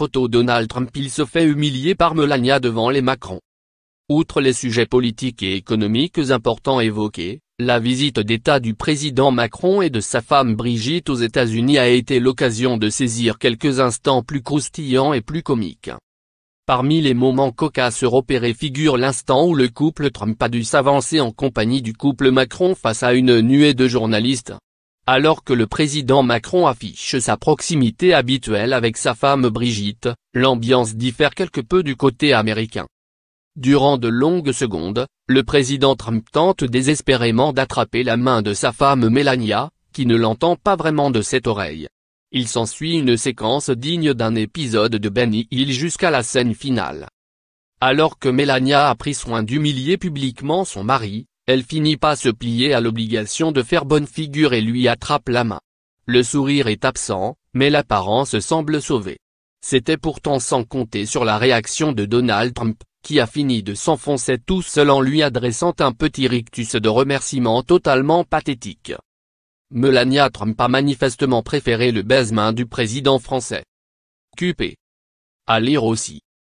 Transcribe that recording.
photo Donald Trump il se fait humilier par Melania devant les Macron. Outre les sujets politiques et économiques importants évoqués, la visite d'État du président Macron et de sa femme Brigitte aux États-Unis a été l'occasion de saisir quelques instants plus croustillants et plus comiques. Parmi les moments cocasses repérés figure l'instant où le couple Trump a dû s'avancer en compagnie du couple Macron face à une nuée de journalistes, alors que le président Macron affiche sa proximité habituelle avec sa femme Brigitte, l'ambiance diffère quelque peu du côté américain. Durant de longues secondes, le président Trump tente désespérément d'attraper la main de sa femme Melania, qui ne l'entend pas vraiment de cette oreille. Il s'ensuit une séquence digne d'un épisode de Benny Hill jusqu'à la scène finale. Alors que Melania a pris soin d'humilier publiquement son mari, elle finit pas se plier à l'obligation de faire bonne figure et lui attrape la main. Le sourire est absent, mais l'apparence semble sauvée. C'était pourtant sans compter sur la réaction de Donald Trump, qui a fini de s'enfoncer tout seul en lui adressant un petit rictus de remerciement totalement pathétique. Melania Trump a manifestement préféré le baise-main du président français. Cupé. À lire aussi.